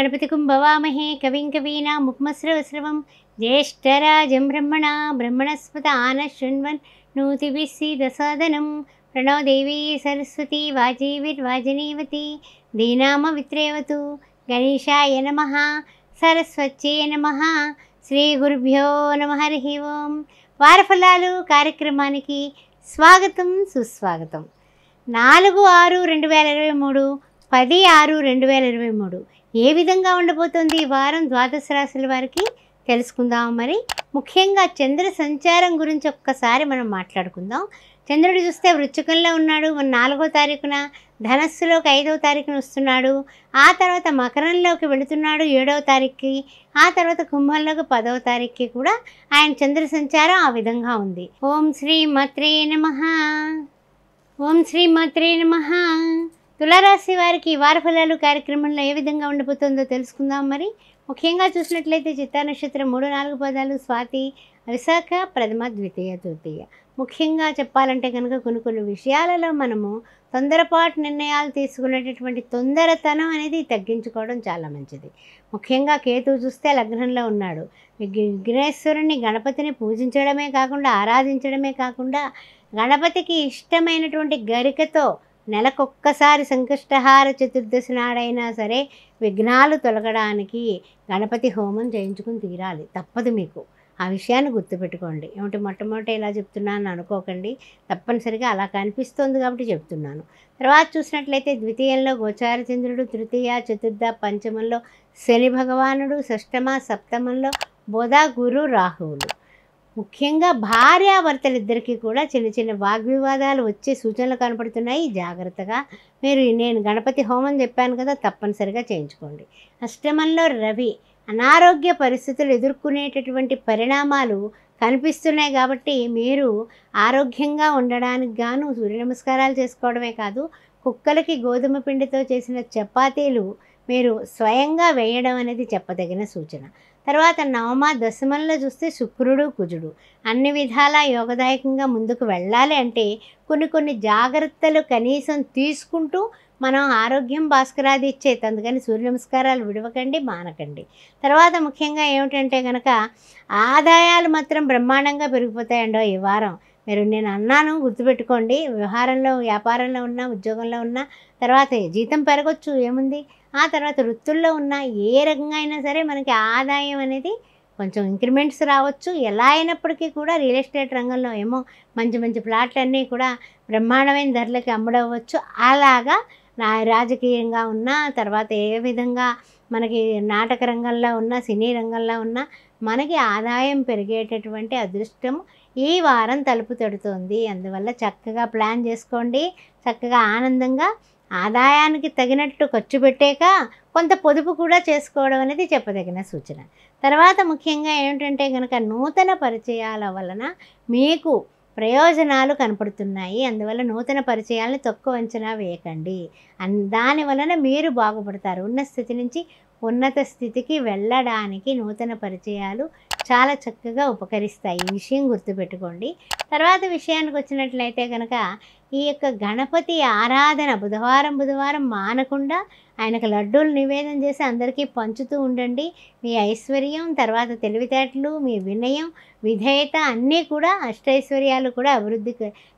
గణపతి భవామహే కవిం కవీనా ముక్మస్రవస్రవం జ్యేష్ఠరాజం బ్రహ్మణ బ్రహ్మణస్పత ఆనశృణ్వన్ నూతిభిస్సిదసాదనం దసాదనం ప్రణవదేవీ సరస్వతి వాజీవిర్వాజనీవతి దీనామ విత్రేవతు గణేషాయ నమ సరస్వత్యే నమ శ్రీ గురుభ్యో నమ హరి ఓం వారఫలాలు కార్యక్రమానికి స్వాగతం సుస్వాగతం నాలుగు ఆరు రెండు వేల ఇరవై మూడు పది ఆరు రెండు వేల ఇరవై మూడు ఏ విధంగా ఉండబోతోంది ఈ వారం ద్వాదశ రాశుల వారికి తెలుసుకుందాం మరి ముఖ్యంగా చంద్ర సంచారం గురించి ఒక్కసారి మనం మాట్లాడుకుందాం చంద్రుడు చూస్తే వృచ్చికంలో ఉన్నాడు మన నాలుగో తారీఖున ధనస్సులోకి ఐదవ తారీఖున వస్తున్నాడు ఆ తర్వాత మకరంలోకి వెళుతున్నాడు ఏడవ తారీఖుకి ఆ తర్వాత కుంభంలోకి పదవ తారీఖుకి కూడా ఆయన చంద్ర సంచారం ఆ విధంగా ఉంది ఓం శ్రీ మత్రే నమ ఓం శ్రీ మత్రే నమ తులారాశి వారికి వార ఫలాలు కార్యక్రమంలో ఏ విధంగా ఉండిపోతుందో తెలుసుకుందాం మరి ముఖ్యంగా చూసినట్లయితే చిత్తా నక్షత్రం మూడు నాలుగు పదాలు స్వాతి విశాఖ ప్రథమ ద్వితీయ తృతీయ ముఖ్యంగా చెప్పాలంటే కనుక కొన్ని కొన్ని విషయాలలో మనము తొందరపాటు నిర్ణయాలు తీసుకునేటటువంటి తొందరతనం అనేది తగ్గించుకోవడం చాలా మంచిది ముఖ్యంగా కేతు చూస్తే లగ్నంలో ఉన్నాడు విఘ్నేశ్వరుణ్ణి గణపతిని పూజించడమే కాకుండా ఆరాధించడమే కాకుండా గణపతికి ఇష్టమైనటువంటి గరికతో నెలకొక్కసారి సంకష్టహార చతుర్దశి నాడైనా సరే విఘ్నాలు తొలగడానికి గణపతి హోమం చేయించుకుని తీరాలి తప్పదు మీకు ఆ విషయాన్ని గుర్తుపెట్టుకోండి ఏమిటి మొట్టమొదటి ఇలా చెప్తున్నాను అనుకోకండి తప్పనిసరిగా అలా కనిపిస్తోంది కాబట్టి చెప్తున్నాను తర్వాత చూసినట్లయితే ద్వితీయంలో గోచారచంద్రుడు తృతీయ చతుర్థ పంచమంలో శని భగవానుడు షష్టమ సప్తమంలో బోధ గురు రాహువులు ముఖ్యంగా భార్యాభర్తలిద్దరికీ కూడా చిన్న చిన్న వాగ్వివాదాలు వచ్చే సూచనలు కనపడుతున్నాయి జాగ్రత్తగా మీరు నేను గణపతి హోమం చెప్పాను కదా తప్పనిసరిగా చేయించుకోండి అష్టమంలో రవి అనారోగ్య పరిస్థితులు ఎదుర్కొనేటటువంటి పరిణామాలు కనిపిస్తున్నాయి కాబట్టి మీరు ఆరోగ్యంగా ఉండడానికి గాను సూర్య నమస్కారాలు చేసుకోవడమే కాదు కుక్కలకి గోధుమ పిండితో చేసిన చపాతీలు మీరు స్వయంగా వేయడం అనేది చెప్పదగిన సూచన తర్వాత నవమ దశమంలో చూస్తే శుక్రుడు కుజుడు అన్ని విధాలా యోగదాయకంగా ముందుకు వెళ్ళాలి అంటే కొన్ని కొన్ని జాగ్రత్తలు కనీసం తీసుకుంటూ మనం ఆరోగ్యం భాస్కరాది ఇచ్చేది అందుకని సూర్య నమస్కారాలు విడవకండి మానకండి తర్వాత ముఖ్యంగా ఏమిటంటే కనుక ఆదాయాలు మాత్రం బ్రహ్మాండంగా పెరిగిపోతాయండో ఈ వారం మీరు నేను అన్నాను గుర్తుపెట్టుకోండి వ్యవహారంలో వ్యాపారంలో ఉన్న ఉద్యోగంలో ఉన్న తర్వాత జీతం పెరగచ్చు ఏముంది ఆ తర్వాత వృత్తుల్లో ఉన్న ఏ రకంగా అయినా సరే మనకి ఆదాయం అనేది కొంచెం ఇంక్రిమెంట్స్ రావచ్చు ఎలా అయినప్పటికీ కూడా రియల్ ఎస్టేట్ రంగంలో ఏమో మంచి మంచి అన్నీ కూడా బ్రహ్మాండమైన ధరలకి అమ్ముడవచ్చు అలాగా నా రాజకీయంగా ఉన్న తర్వాత ఏ విధంగా మనకి నాటక రంగంలో ఉన్నా సినీ రంగంలో ఉన్నా మనకి ఆదాయం పెరిగేటటువంటి అదృష్టం ఈ వారం తలుపు తడుతుంది అందువల్ల చక్కగా ప్లాన్ చేసుకోండి చక్కగా ఆనందంగా ఆదాయానికి తగినట్టు ఖర్చు పెట్టాక కొంత పొదుపు కూడా చేసుకోవడం అనేది చెప్పదగిన సూచన తర్వాత ముఖ్యంగా ఏమిటంటే కనుక నూతన పరిచయాల వలన మీకు ప్రయోజనాలు కనపడుతున్నాయి అందువల్ల నూతన పరిచయాలను తక్కువ అంచనా వేయకండి అన్ దాని వలన మీరు బాగుపడతారు ఉన్న స్థితి నుంచి ఉన్నత స్థితికి వెళ్ళడానికి నూతన పరిచయాలు చాలా చక్కగా ఉపకరిస్తాయి ఈ విషయం గుర్తుపెట్టుకోండి తర్వాత విషయానికి వచ్చినట్లయితే కనుక ఈ యొక్క గణపతి ఆరాధన బుధవారం బుధవారం మానకుండా ఆయనకు లడ్డూలు నివేదన చేసి అందరికీ పంచుతూ ఉండండి మీ ఐశ్వర్యం తర్వాత తెలివితేటలు మీ వినయం విధేయత అన్నీ కూడా అష్టైశ్వర్యాలు కూడా అభివృద్ధి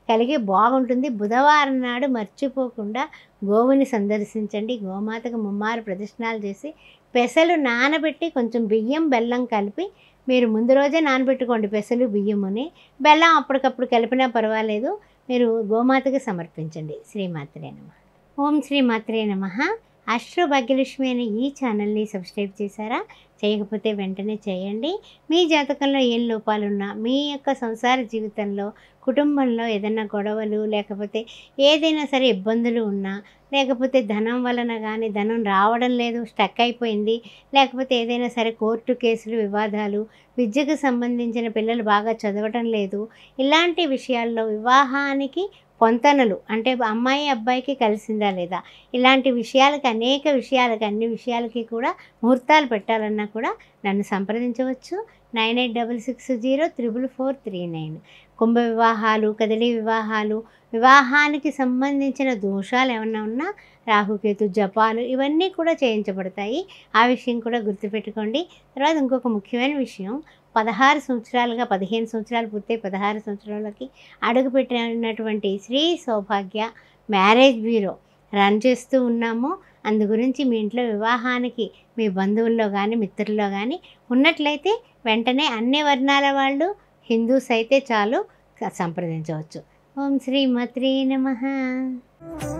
కలిగి బాగుంటుంది బుధవారం నాడు మర్చిపోకుండా గోవుని సందర్శించండి గోమాతకు ముమ్మారు ప్రదక్షిణాలు చేసి పెసలు నానబెట్టి కొంచెం బియ్యం బెల్లం కలిపి మీరు ముందు రోజే నానబెట్టుకోండి పెసలు బియ్యముని బెల్లం అప్పటికప్పుడు కలిపినా పర్వాలేదు మీరు గోమాతకు సమర్పించండి శ్రీమాత్రే నమ ఓం శ్రీమాత్రే నమ అశ్రు భాగ్యలక్ష్మి అనే ఈ ఛానల్ని సబ్స్క్రైబ్ చేశారా చేయకపోతే వెంటనే చేయండి మీ జాతకంలో ఏం లోపాలున్నా మీ యొక్క సంసార జీవితంలో కుటుంబంలో ఏదైనా గొడవలు లేకపోతే ఏదైనా సరే ఇబ్బందులు ఉన్నా లేకపోతే ధనం వలన కానీ ధనం రావడం లేదు స్టక్ అయిపోయింది లేకపోతే ఏదైనా సరే కోర్టు కేసులు వివాదాలు విద్యకు సంబంధించిన పిల్లలు బాగా చదవటం లేదు ఇలాంటి విషయాల్లో వివాహానికి పొంతనలు అంటే అమ్మాయి అబ్బాయికి కలిసిందా లేదా ఇలాంటి విషయాలకి అనేక విషయాలకు అన్ని విషయాలకి కూడా ముహూర్తాలు పెట్టాలన్నా కూడా నన్ను సంప్రదించవచ్చు nine eight double six zero triple four three nine కుంభ వివాహాలు కదలి వివాహాలు వివాహానికి సంబంధించిన దోషాలు ఏమన్నా ఉన్నా రాహుకేతు జపాలు ఇవన్నీ కూడా చేయించబడతాయి ఆ విషయం కూడా గుర్తుపెట్టుకోండి తర్వాత ఇంకొక ముఖ్యమైన విషయం పదహారు సంవత్సరాలుగా పదిహేను సంవత్సరాలు పూర్తయి పదహారు సంవత్సరాలకి అడుగుపెట్టినటువంటి Shri Soubhagya marriage bureau run చేస్తూ ఉన్నాము అందు గురించి మీ ఇంట్లో వివాహానికి మీ బంధువుల్లో కానీ మిత్రుల్లో కానీ ఉన్నట్లయితే వెంటనే అన్ని వర్ణాల వాళ్ళు హిందూస్ అయితే చాలు సంప్రదించవచ్చు ఓం శ్రీ మత్రి నమ